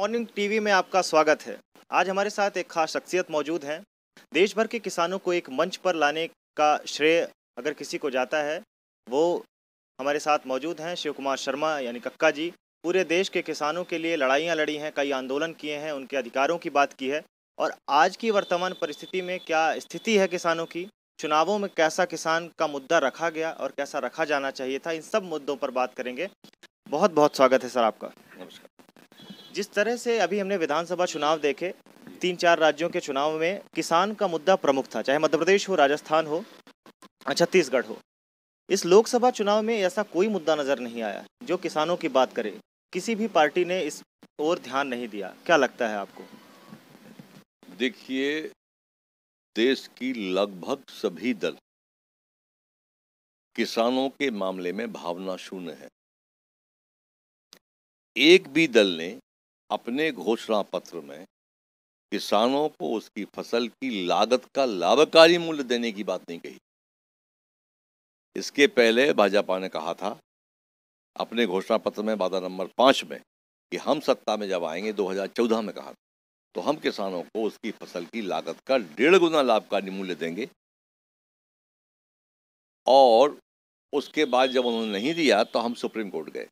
morning TV में आपका स्वागत है आज हमारे साथ एक खास शख्सियत मौजूद हैं देश भर के किसानों को एक मंच पर लाने का श्रेय अगर किसी को जाता है वो हमारे साथ मौजूद हैं शिव कुमार शर्मा यानी कक्का जी पूरे देश के किसानों के लिए लड़ाइयाँ लड़ी हैं कई आंदोलन किए हैं उनके अधिकारों की बात की है और आज की वर्तमान परिस्थिति में क्या स्थिति है किसानों की चुनावों में कैसा किसान का मुद्दा रखा गया और कैसा रखा जाना चाहिए था इन सब मुद्दों पर बात करेंगे बहुत बहुत स्वागत है सर आपका नमस्कार जिस तरह से अभी हमने विधानसभा चुनाव देखे तीन चार राज्यों के चुनाव में किसान का मुद्दा प्रमुख था चाहे मध्य प्रदेश हो राजस्थान हो अच्छा, छत्तीसगढ़ हो इस लोकसभा चुनाव में ऐसा कोई मुद्दा नजर नहीं आया जो किसानों की बात करे किसी भी पार्टी ने इस ओर ध्यान नहीं दिया क्या लगता है आपको देखिए देश की लगभग सभी दल किसानों के मामले में भावना शून्य है एक भी दल ने अपने घोषणा पत्र में किसानों को उसकी फसल की लागत का लाभकारी मूल्य देने की बात नहीं कही इसके पहले भाजपा ने कहा था अपने घोषणा पत्र में वादा नंबर पाँच में कि हम सत्ता में जब आएंगे 2014 में कहा था तो हम किसानों को उसकी फसल की लागत का डेढ़ गुना लाभकारी मूल्य देंगे और उसके बाद जब उन्होंने नहीं दिया तो हम सुप्रीम कोर्ट गए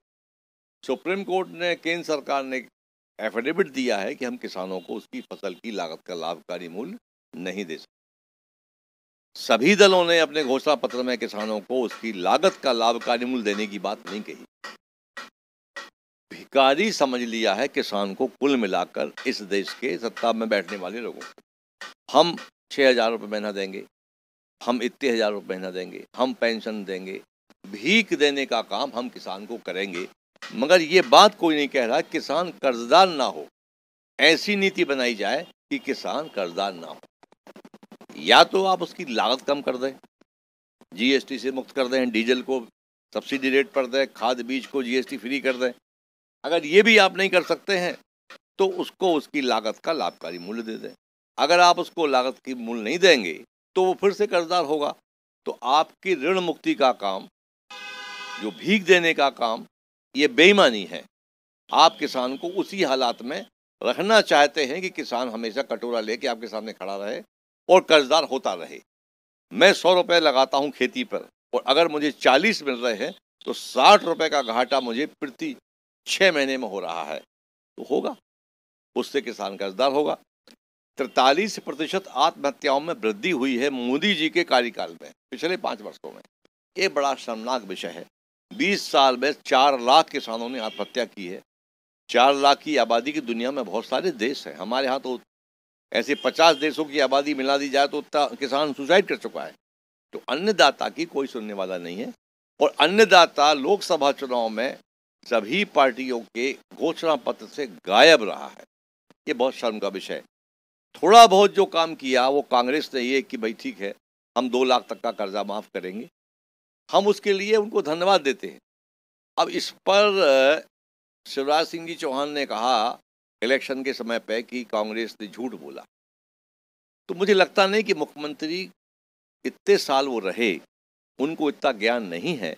सुप्रीम कोर्ट ने केंद्र सरकार ने एफिडेविट दिया है कि हम किसानों को उसकी फसल की लागत का लाभकारी मूल्य नहीं दे सकते सभी दलों ने अपने घोषणा पत्र में किसानों को उसकी लागत का लाभकारी मूल्य देने की बात नहीं कही भिकारी समझ लिया है किसान को कुल मिलाकर इस देश के सत्ता में बैठने वाले लोगों को हम छः हजार रुपये महीना देंगे हम इतने हजार रुपये महीना देंगे हम पेंशन देंगे भीख देने का काम हम किसान को करेंगे मगर ये बात कोई नहीं कह रहा किसान कर्जदार ना हो ऐसी नीति बनाई जाए कि किसान कर्जदार ना हो या तो आप उसकी लागत कम कर दें जीएसटी से मुक्त कर दें डीजल को सब्सिडी रेट पर दें खाद बीज को जीएसटी फ्री कर दें अगर ये भी आप नहीं कर सकते हैं तो उसको उसकी लागत का लाभकारी मूल्य दे दें अगर आप उसको लागत की मूल्य नहीं देंगे तो वो फिर से कर्जदार होगा तो आपकी ऋण मुक्ति का काम जो भीख देने का काम ये बेईमानी है आप किसान को उसी हालात में रखना चाहते हैं कि किसान हमेशा कटोरा लेके आपके सामने खड़ा रहे और कर्जदार होता रहे मैं सौ रुपये लगाता हूं खेती पर और अगर मुझे चालीस मिल रहे हैं तो साठ रुपए का घाटा मुझे प्रति छः महीने में हो रहा है तो होगा उससे किसान कर्जदार होगा तिरतालीस प्रतिशत आत्महत्याओं में वृद्धि हुई है मोदी जी के कार्यकाल में पिछले पाँच वर्षों में ये बड़ा शर्मनाक विषय है बीस साल में चार लाख किसानों ने आत्महत्या की है चार लाख की आबादी की दुनिया में बहुत सारे देश हैं हमारे यहाँ तो ऐसे पचास देशों की आबादी मिला दी जाए तो उतना किसान सुसाइड कर चुका है तो अन्नदाता की कोई सुनने वाला नहीं है और अन्नदाता लोकसभा चुनाव में सभी पार्टियों के घोषणा पत्र से गायब रहा है ये बहुत शर्म का विषय है थोड़ा बहुत जो काम किया वो कांग्रेस ने ये कि भाई ठीक है हम दो लाख तक का कर्जा माफ़ करेंगे हम उसके लिए उनको धन्यवाद देते हैं अब इस पर शिवराज सिंह जी चौहान ने कहा इलेक्शन के समय पे कि कांग्रेस ने झूठ बोला तो मुझे लगता नहीं कि मुख्यमंत्री इतने साल वो रहे उनको इतना ज्ञान नहीं है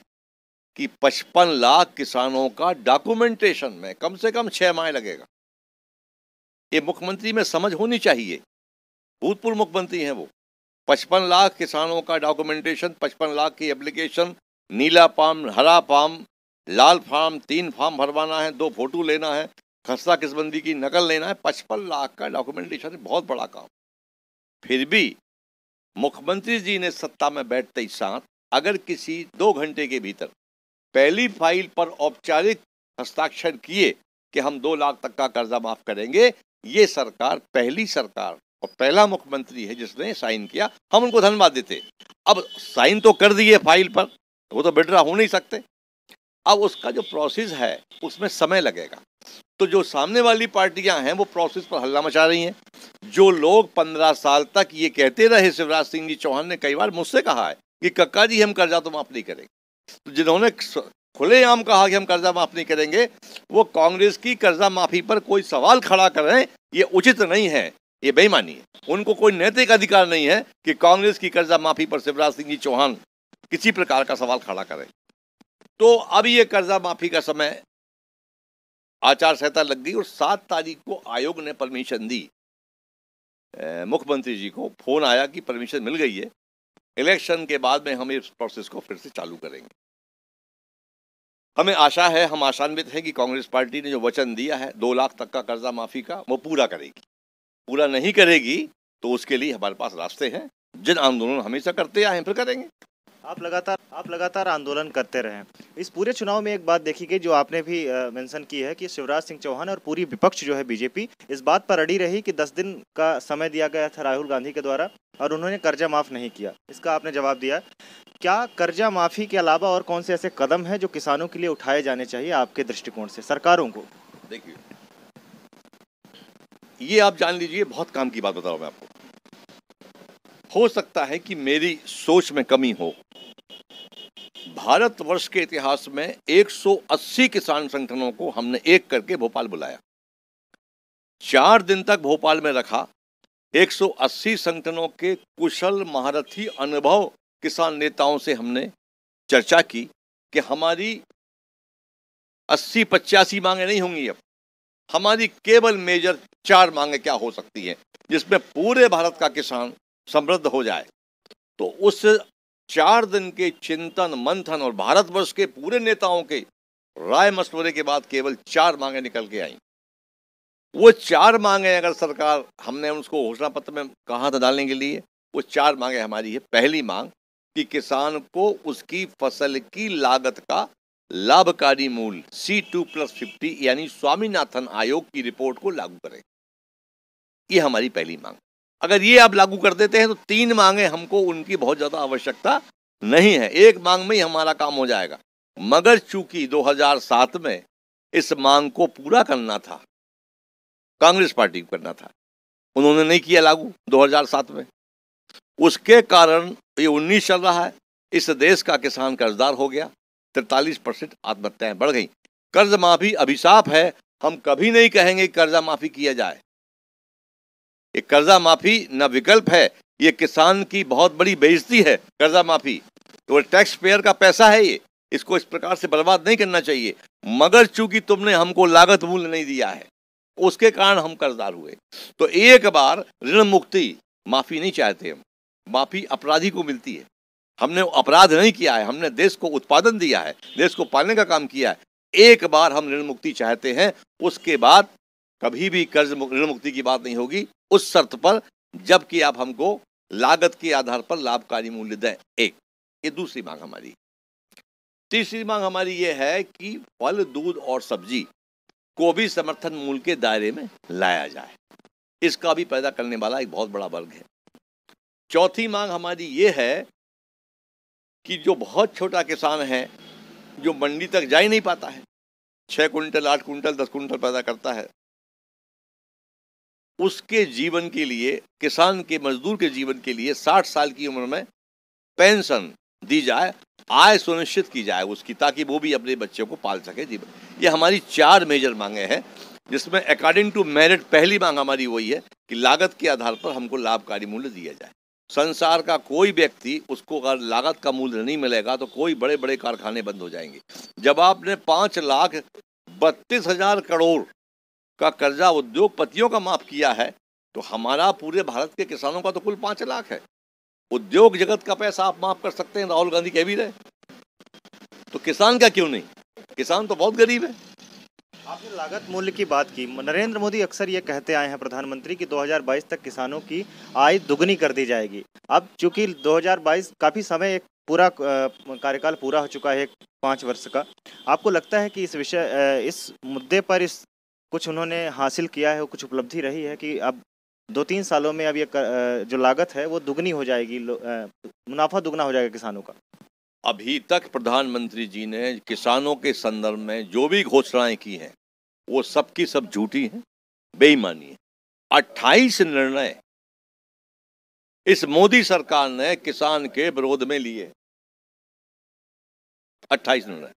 कि 55 लाख किसानों का डॉक्यूमेंटेशन में कम से कम छः माह लगेगा ये मुख्यमंत्री में समझ होनी चाहिए भूतपूर्व मुख्यमंत्री हैं वो पचपन लाख किसानों का डॉक्यूमेंटेशन पचपन लाख की एप्लीकेशन नीला फार्म हरा फार्म लाल फार्म तीन फार्म भरवाना है दो फोटो लेना है खस्ता किसबंदी की नकल लेना है पचपन लाख का डॉक्यूमेंटेशन बहुत बड़ा काम फिर भी मुख्यमंत्री जी ने सत्ता में बैठते ही साथ अगर किसी दो घंटे के भीतर पहली फाइल पर औपचारिक हस्ताक्षर किए कि हम दो लाख तक का कर्जा माफ करेंगे ये सरकार पहली सरकार और पहला मुख्यमंत्री है जिसने साइन किया हम उनको धन्यवाद देते अब साइन तो कर दिए फाइल पर वो तो बेडरा हो नहीं सकते अब उसका जो प्रोसेस है उसमें समय लगेगा तो जो सामने वाली पार्टियां हैं वो प्रोसेस पर हल्ला मचा रही हैं जो लोग पंद्रह साल तक ये कहते रहे शिवराज सिंह जी चौहान ने कई बार मुझसे कहा है कि कक्का जी हम कर्जा तो माफ नहीं करेंगे तो जिन्होंने खुलेआम कहा कि हम कर्जा माफ नहीं करेंगे वो कांग्रेस की कर्जा माफी पर कोई सवाल खड़ा करें ये उचित नहीं है ये बेईमानी है उनको कोई नैतिक अधिकार नहीं है कि कांग्रेस की कर्जा माफी पर शिवराज सिंह जी चौहान किसी प्रकार का सवाल खड़ा करें तो अब ये कर्जा माफी का समय आचार संहिता लग गई और सात तारीख को आयोग ने परमिशन दी मुख्यमंत्री जी को फोन आया कि परमिशन मिल गई है इलेक्शन के बाद में हम इस प्रोसेस को फिर से चालू करेंगे हमें आशा है हम आशान्वित हैं कि कांग्रेस पार्टी ने जो वचन दिया है दो लाख तक का कर्जा माफी का वो पूरा करेगी पूरा नहीं करेगी तो उसके लिए हमारे पास रास्ते हैं जन आंदोलन हमेशा करते हैं फिर करेंगे आप लगातार आप लगातार आंदोलन करते रहे इस पूरे चुनाव में एक बात देखी गई जो आपने भी मेंशन की है कि शिवराज सिंह चौहान और पूरी विपक्ष जो है बीजेपी इस बात पर अड़ी रही कि 10 दिन का समय दिया गया था राहुल गांधी के द्वारा और उन्होंने कर्जा माफ़ नहीं किया इसका आपने जवाब दिया क्या कर्जा माफ़ी के अलावा और कौन से ऐसे कदम हैं जो किसानों के लिए उठाए जाने चाहिए आपके दृष्टिकोण से सरकारों को देखिए ये आप जान लीजिए बहुत काम की बात बता रहा हूं मैं आपको हो सकता है कि मेरी सोच में कमी हो भारतवर्ष के इतिहास में 180 किसान संगठनों को हमने एक करके भोपाल बुलाया चार दिन तक भोपाल में रखा 180 संगठनों के कुशल महारथी अनुभव किसान नेताओं से हमने चर्चा की कि हमारी अस्सी पचासी मांगे नहीं होंगी अब हमारी केवल मेजर चार मांगे क्या हो सकती है जिसमें पूरे भारत का किसान समृद्ध हो जाए तो उस चार दिन के चिंतन मंथन और भारतवर्ष के पूरे नेताओं के राय मशवरे के बाद केवल चार मांगे निकल के आई वो चार मांगे अगर सरकार हमने उसको घोषणा पत्र में कहा था डालने के लिए वो चार मांगे हमारी है पहली मांग कि किसान को उसकी फसल की लागत का लाभकारी मूल सी टू प्लस फिफ्टी यानी स्वामीनाथन आयोग की रिपोर्ट को लागू करें ये हमारी पहली मांग अगर ये आप लागू कर देते हैं तो तीन मांगे हमको उनकी बहुत ज़्यादा आवश्यकता नहीं है एक मांग में ही हमारा काम हो जाएगा मगर चूंकि 2007 में इस मांग को पूरा करना था कांग्रेस पार्टी को करना था उन्होंने नहीं किया लागू 2007 में उसके कारण ये उन्नीस चल रहा है इस देश का किसान कर्जदार हो गया तिरतालीस परसेंट आत्महत्याएं बढ़ गई कर्ज माफी अभिशाप है हम कभी नहीं कहेंगे कर्जा माफी किया जाए ये कर्जा माफी न विकल्प है ये किसान की बहुत बड़ी बेइज्जती है कर्जा माफी तो टैक्स पेयर का पैसा है ये इसको इस प्रकार से बर्बाद नहीं करना चाहिए मगर चूंकि तुमने हमको लागत मूल्य नहीं दिया है उसके कारण हम कर्जदार हुए तो एक बार ऋण मुक्ति माफी नहीं चाहते हम माफी अपराधी को मिलती है हमने अपराध नहीं किया है हमने देश को उत्पादन दिया है देश को पालने का काम किया है एक बार हम ऋण मुक्ति चाहते हैं उसके बाद कभी भी कर्ज ऋण मुक्ति की बात नहीं होगी उस शर्त पर जबकि आप हमको लागत के आधार पर लाभकारी मूल्य दें एक ये दूसरी मांग हमारी तीसरी मांग हमारी ये है कि फल दूध और सब्जी को भी समर्थन मूल्य के दायरे में लाया जाए इसका भी पैदा करने वाला एक बहुत बड़ा वर्ग है चौथी मांग हमारी ये है कि जो बहुत छोटा किसान है जो मंडी तक जा ही नहीं पाता है छः कुंटल आठ कुंटल दस कुंटल पैदा करता है उसके जीवन के लिए किसान के मजदूर के जीवन के लिए साठ साल की उम्र में पेंशन दी जाए आय सुनिश्चित की जाए उसकी ताकि वो भी अपने बच्चों को पाल सके जीवन ये हमारी चार मेजर मांगे हैं जिसमें अकॉर्डिंग टू मेरिट पहली मांग हमारी वही है कि लागत के आधार पर हमको लाभकारी मूल्य दिया जाए संसार का कोई व्यक्ति उसको अगर लागत का मूल्य नहीं मिलेगा तो कोई बड़े बड़े कारखाने बंद हो जाएंगे जब आपने पाँच लाख बत्तीस हजार करोड़ का कर्जा उद्योगपतियों का माफ किया है तो हमारा पूरे भारत के किसानों का तो कुल पाँच लाख है उद्योग जगत का पैसा आप माफ कर सकते हैं राहुल गांधी कह भी रहे तो किसान का क्यों नहीं किसान तो बहुत गरीब है आपने लागत मूल्य की बात की नरेंद्र मोदी अक्सर ये कहते आए हैं प्रधानमंत्री कि 2022 तक किसानों की आय दुगनी कर दी जाएगी अब चूंकि 2022 काफ़ी समय एक पूरा कार्यकाल पूरा हो चुका है पाँच वर्ष का आपको लगता है कि इस विषय इस मुद्दे पर इस कुछ उन्होंने हासिल किया है कुछ उपलब्धि रही है कि अब दो तीन सालों में अब ये जो लागत है वो दुगनी हो जाएगी मुनाफा दुगना हो जाएगा किसानों का अभी तक प्रधानमंत्री जी ने किसानों के संदर्भ में जो भी घोषणाएं की हैं वो सबकी सब झूठी है बेईमानी है अट्ठाईस निर्णय इस मोदी सरकार ने किसान के विरोध में लिए अट्ठाईस निर्णय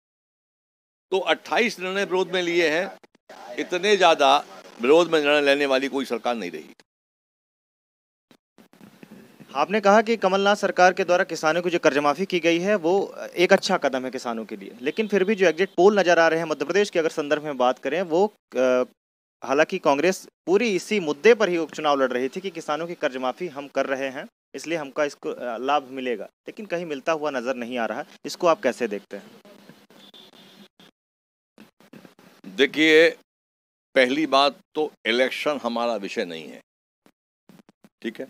तो 28 निर्णय विरोध में लिए हैं इतने ज्यादा विरोध में निर्णय लेने वाली कोई सरकार नहीं रही आपने कहा कि कमलनाथ सरकार के द्वारा किसानों की जो कर्जमाफी की गई है वो एक अच्छा कदम है किसानों के लिए लेकिन फिर भी जो एग्जिट पोल नजर आ रहे हैं मध्य प्रदेश के अगर संदर्भ में बात करें वो हालांकि कांग्रेस पूरी इसी मुद्दे पर ही उपचुनाव लड़ रही थी कि किसानों की कर्जमाफी हम कर रहे हैं इसलिए हमका इसको लाभ मिलेगा लेकिन कहीं मिलता हुआ नजर नहीं आ रहा इसको आप कैसे देखते हैं देखिए पहली बात तो इलेक्शन हमारा विषय नहीं है ठीक है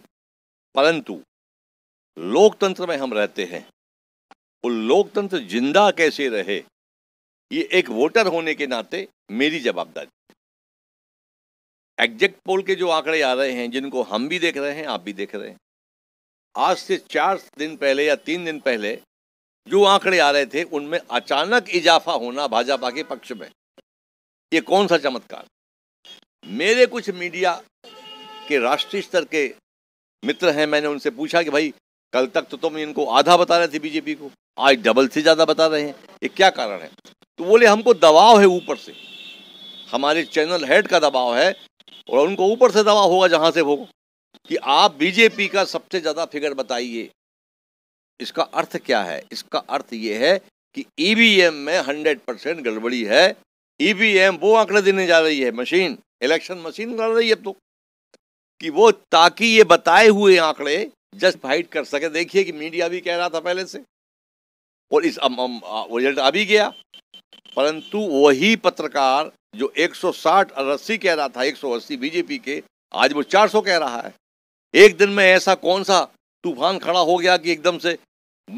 परंतु लोकतंत्र में हम रहते हैं वो लोकतंत्र जिंदा कैसे रहे ये एक वोटर होने के नाते मेरी जवाबदारी एग्जेक्ट पोल के जो आंकड़े आ रहे हैं जिनको हम भी देख रहे हैं आप भी देख रहे हैं आज से चार दिन पहले या तीन दिन पहले जो आंकड़े आ रहे थे उनमें अचानक इजाफा होना भाजपा के पक्ष में ये कौन सा चमत्कार मेरे कुछ मीडिया के राष्ट्रीय स्तर के मित्र हैं मैंने उनसे पूछा कि भाई कल तक तो तुम तो इनको आधा बता रहे थे बीजेपी को आज डबल से ज़्यादा बता रहे हैं ये क्या कारण है तो बोले हमको दबाव है ऊपर से हमारे चैनल हेड का दबाव है और उनको ऊपर से दबाव होगा जहाँ से हो कि आप बीजेपी का सबसे ज़्यादा फिगर बताइए इसका अर्थ क्या है इसका अर्थ ये है कि ईवीएम e में हंड्रेड परसेंट गड़बड़ी है ईवीएम e वो आंकड़े देने जा रही है मशीन इलेक्शन मशीन कर रही है अब तो कि वो ताकि ये बताए हुए आंकड़े फाइट कर सके देखिए कि मीडिया भी कह रहा था पहले से और इस रिजल्ट आ भी गया परंतु वही पत्रकार जो 160 अस्सी कह रहा था 180 बीजेपी के आज वो 400 कह रहा है एक दिन में ऐसा कौन सा तूफान खड़ा हो गया कि एकदम से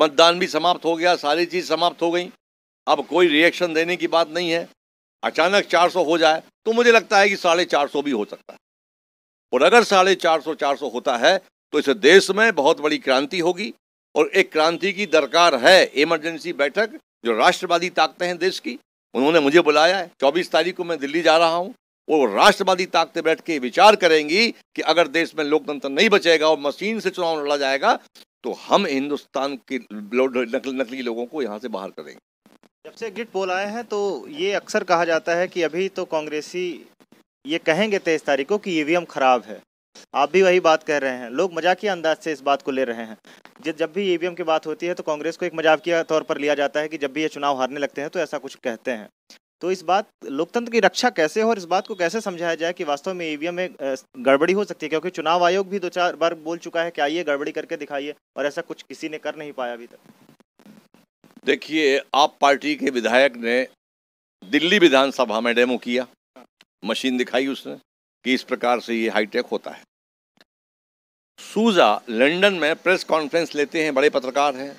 मतदान भी समाप्त हो गया सारी चीज़ समाप्त हो गई अब कोई रिएक्शन देने की बात नहीं है अचानक 400 हो जाए तो मुझे लगता है कि साढ़े चार भी हो सकता है और अगर साढ़े चार सौ चार सौ होता है तो इस देश में बहुत बड़ी क्रांति होगी और एक क्रांति की दरकार है इमरजेंसी बैठक जो राष्ट्रवादी ताकतें हैं देश की उन्होंने मुझे बुलाया है चौबीस तारीख को मैं दिल्ली जा रहा हूँ वो राष्ट्रवादी ताकतें बैठ के विचार करेंगी कि अगर देश में लोकतंत्र नहीं बचेगा और मशीन से चुनाव लड़ा जाएगा तो हम हिंदुस्तान के नकली लोगों को यहाँ से बाहर करेंगे जब से एग्जिट पोल आए हैं तो ये अक्सर कहा जाता है कि अभी तो कांग्रेसी ये कहेंगे तेईस तारीख को कि ई खराब है आप भी वही बात कह रहे हैं लोग मजाकिया अंदाज से इस बात को ले रहे हैं जब जब भी ई की बात होती है तो कांग्रेस को एक मजाकिया तौर पर लिया जाता है कि जब भी ये चुनाव हारने लगते हैं तो ऐसा कुछ कहते हैं तो इस बात लोकतंत्र की रक्षा कैसे हो और इस बात को कैसे समझाया जाए कि वास्तव में ई में गड़बड़ी हो सकती है क्योंकि चुनाव आयोग भी दो चार बार बोल चुका है कि आइए गड़बड़ी करके दिखाइए और ऐसा कुछ किसी ने कर नहीं पाया अभी तक देखिए आप पार्टी के विधायक ने दिल्ली विधानसभा में डेमो किया मशीन दिखाई उसने कि इस प्रकार से ये हाईटेक होता है सूजा लंदन में प्रेस कॉन्फ्रेंस लेते हैं बड़े पत्रकार हैं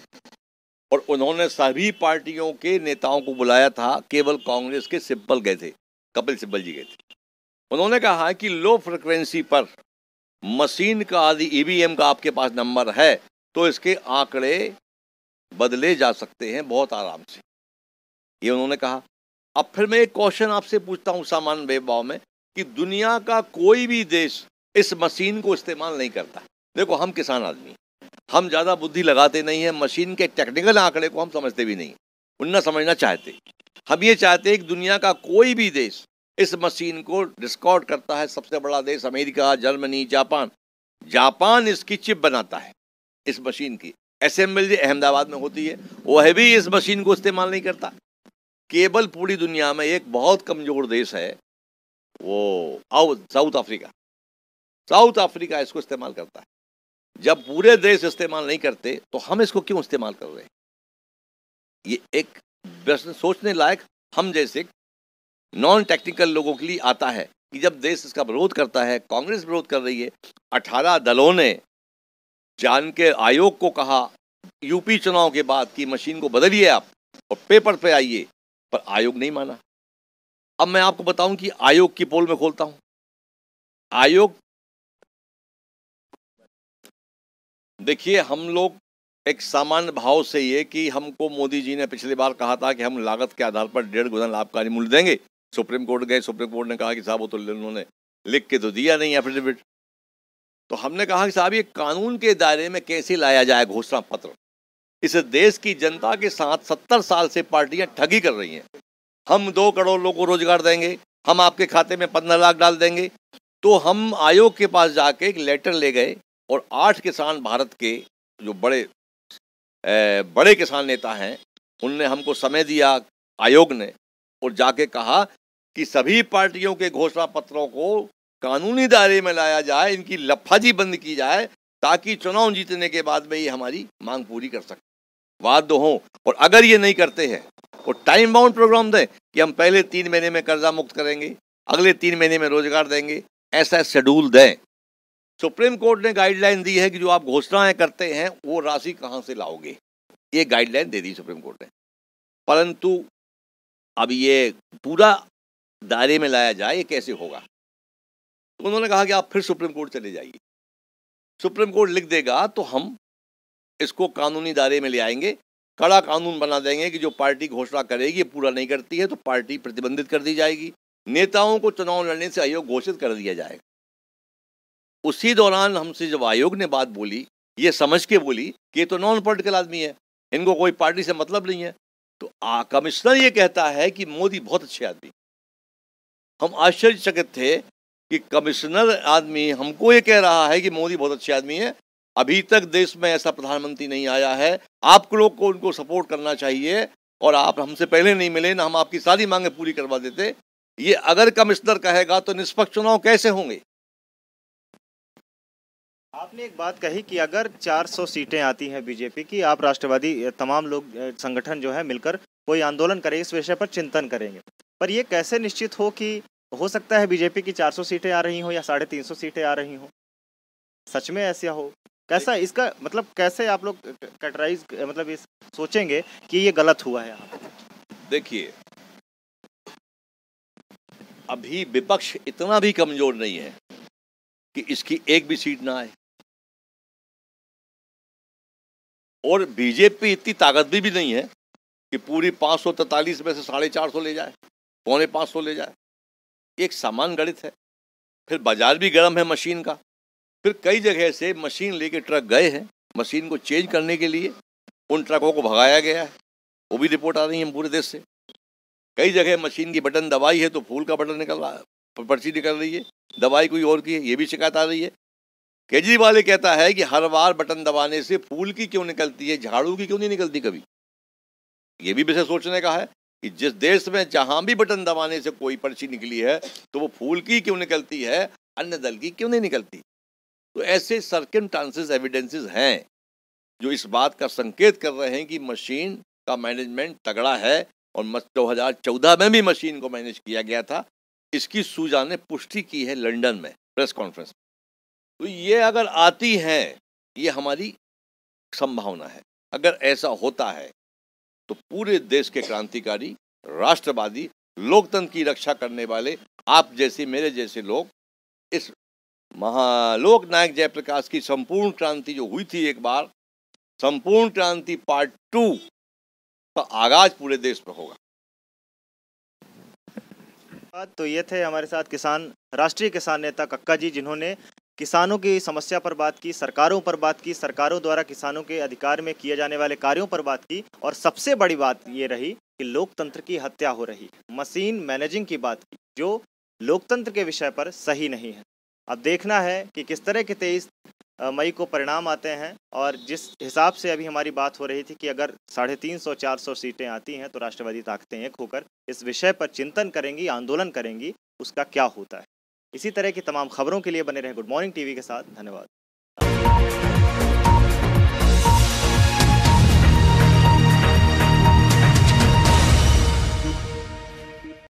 और उन्होंने सभी पार्टियों के नेताओं को बुलाया था केवल कांग्रेस के सिब्बल गए थे कपिल सिब्बल जी गए थे उन्होंने कहा कि लो फ्रिक्वेंसी पर मशीन का आदि ईवीएम e का आपके पास नंबर है तो इसके आंकड़े बदले जा सकते हैं बहुत आराम से ये उन्होंने कहा अब फिर मैं एक क्वेश्चन आपसे पूछता हूँ सामान्य भेदभाव में कि दुनिया का कोई भी देश इस मशीन को इस्तेमाल नहीं करता देखो हम किसान आदमी हम ज़्यादा बुद्धि लगाते नहीं हैं मशीन के टेक्निकल आंकड़े को हम समझते भी नहीं उनना समझना चाहते हम ये चाहते हैं कि दुनिया का कोई भी देश इस मशीन को डिस्कॉर्ड करता है सबसे बड़ा देश अमेरिका जर्मनी जापान जापान इसकी चिप बनाता है इस मशीन की असेंबली अहमदाबाद में होती है वह भी इस मशीन को इस्तेमाल नहीं करता केवल पूरी दुनिया में एक बहुत कमज़ोर देश है वो साउथ अफ्रीका साउथ अफ्रीका इसको इस्तेमाल करता है जब पूरे देश इस्तेमाल नहीं करते तो हम इसको क्यों इस्तेमाल कर रहे हैं ये एक प्रश्न सोचने लायक हम जैसे नॉन टेक्निकल लोगों के लिए आता है कि जब देश इसका विरोध करता है कांग्रेस विरोध कर रही है अठारह दलों ने जान के आयोग को कहा यूपी चुनाव के बाद कि मशीन को बदलिए आप और पेपर पे आइए पर आयोग नहीं माना अब मैं आपको बताऊं कि आयोग की पोल में खोलता हूं आयोग देखिए हम लोग एक सामान्य भाव से ये कि हमको मोदी जी ने पिछली बार कहा था कि हम लागत के आधार पर डेढ़ गुना लाभकारी मूल्य देंगे सुप्रीम कोर्ट गए सुप्रीम कोर्ट ने कहा कि साहब वो तो उन्होंने लिख के तो दिया नहीं एफिडेविट तो हमने कहा कि साहब ये कानून के दायरे में कैसे लाया जाए घोषणा पत्र इस देश की जनता के साथ सत्तर साल से पार्टियां ठगी कर रही हैं हम दो करोड़ लोगों को रोजगार देंगे हम आपके खाते में पंद्रह लाख डाल देंगे तो हम आयोग के पास जाके एक लेटर ले गए और आठ किसान भारत के जो बड़े ए, बड़े किसान नेता हैं उनने हमको समय दिया आयोग ने और जाके कहा कि सभी पार्टियों के घोषणा पत्रों को कानूनी दायरे में लाया जाए इनकी लफाजी बंद की जाए ताकि चुनाव जीतने के बाद में ये हमारी मांग पूरी कर सके वाद हो और अगर ये नहीं करते हैं और टाइम बाउंड प्रोग्राम दें कि हम पहले तीन महीने में कर्जा मुक्त करेंगे अगले तीन महीने में रोजगार देंगे ऐसा शेड्यूल दें सुप्रीम कोर्ट ने गाइडलाइन दी है कि जो आप घोषणाएं करते हैं वो राशि कहाँ से लाओगे ये गाइडलाइन दे दी सुप्रीम कोर्ट ने परंतु अब ये पूरा दायरे में लाया जाए ये कैसे होगा तो उन्होंने कहा कि आप फिर सुप्रीम कोर्ट चले जाइए सुप्रीम कोर्ट लिख देगा तो हम इसको कानूनी दायरे में ले आएंगे कड़ा कानून बना देंगे कि जो पार्टी घोषणा करेगी पूरा नहीं करती है तो पार्टी प्रतिबंधित कर दी जाएगी नेताओं को चुनाव लड़ने से आयोग घोषित कर दिया जाएगा उसी दौरान हमसे जब आयोग ने बात बोली ये समझ के बोली कि ये तो नॉन पोलिटिकल आदमी है इनको कोई पार्टी से मतलब नहीं है तो आ कमिश्नर ये कहता है कि मोदी बहुत अच्छे आदमी हम आश्चर्यचकित थे कि कमिश्नर आदमी हमको ये कह रहा है कि मोदी बहुत अच्छे आदमी है अभी तक देश में ऐसा प्रधानमंत्री नहीं आया है आप लोग को उनको सपोर्ट करना चाहिए और आप हमसे पहले नहीं मिले ना हम आपकी सारी मांगे पूरी करवा देते ये अगर कमिश्नर कहेगा तो निष्पक्ष चुनाव कैसे होंगे आपने एक बात कही कि अगर 400 सीटें आती हैं बीजेपी की आप राष्ट्रवादी तमाम लोग संगठन जो है मिलकर कोई आंदोलन करें इस विषय पर चिंतन करेंगे पर यह कैसे निश्चित हो कि हो सकता है बीजेपी की 400 सीटें आ रही हों या साढ़े तीन सीटें आ रही हों सच में ऐसा हो कैसा इसका मतलब कैसे आप लोग कैटराइज मतलब इस सोचेंगे कि ये गलत हुआ है देखिए अभी विपक्ष इतना भी कमजोर नहीं है कि इसकी एक भी सीट ना आए और बीजेपी इतनी ताकत भी, भी नहीं है कि पूरी पांच सौ तैतालीस में से साढ़े चार सौ ले जाए पौने पांच सौ ले जाए एक सामान गणित है फिर बाजार भी गर्म है मशीन का फिर कई जगह से मशीन लेके ट्रक गए हैं मशीन को चेंज करने के लिए उन ट्रकों को भगाया गया है वो भी रिपोर्ट आ रही है पूरे देश से कई जगह मशीन की बटन दबाई है तो फूल का बटन निकल रहा है पर्ची निकल रही है दवाई कोई और की है ये भी शिकायत आ रही है केजरीवाल कहता है कि हर बार बटन दबाने से फूल की क्यों निकलती है झाड़ू की क्यों नहीं निकलती कभी ये भी विषय सोचने का है कि जिस देश में जहां भी बटन दबाने से कोई पर्ची निकली है तो वो फूल की क्यों निकलती है अन्य दल की क्यों नहीं निकलती तो ऐसे सर्किन ट्रांसिस एविडेंसेस हैं जो इस बात का संकेत कर रहे हैं कि मशीन का मैनेजमेंट तगड़ा है और दो हज़ार चौदह में भी मशीन को मैनेज किया गया था इसकी सूजा ने पुष्टि की है लंदन में प्रेस कॉन्फ्रेंस में तो ये अगर आती है ये हमारी संभावना है अगर ऐसा होता है तो पूरे देश के क्रांतिकारी राष्ट्रवादी लोकतंत्र की रक्षा करने वाले आप जैसे मेरे जैसे लोग इस महालोक नायक जयप्रकाश की संपूर्ण क्रांति जो हुई थी एक बार संपूर्ण क्रांति पार्ट टू का आगाज पूरे देश में होगा तो ये थे हमारे साथ किसान राष्ट्रीय किसान नेता कक्का जी जिन्होंने किसानों की समस्या पर बात की सरकारों पर बात की सरकारों द्वारा किसानों के अधिकार में किए जाने वाले कार्यों पर बात की और सबसे बड़ी बात ये रही कि लोकतंत्र की हत्या हो रही मशीन मैनेजिंग की बात की जो लोकतंत्र के विषय पर सही नहीं है अब देखना है कि किस तरह के तेईस मई को परिणाम आते हैं और जिस हिसाब से अभी हमारी बात हो रही थी कि अगर साढ़े तीन सौ चार सौ सीटें आती हैं तो राष्ट्रवादी ताकतें एक होकर इस विषय पर चिंतन करेंगी आंदोलन करेंगी उसका क्या होता है इसी तरह की तमाम खबरों के लिए बने रहे गुड मॉर्निंग टीवी के साथ धन्यवाद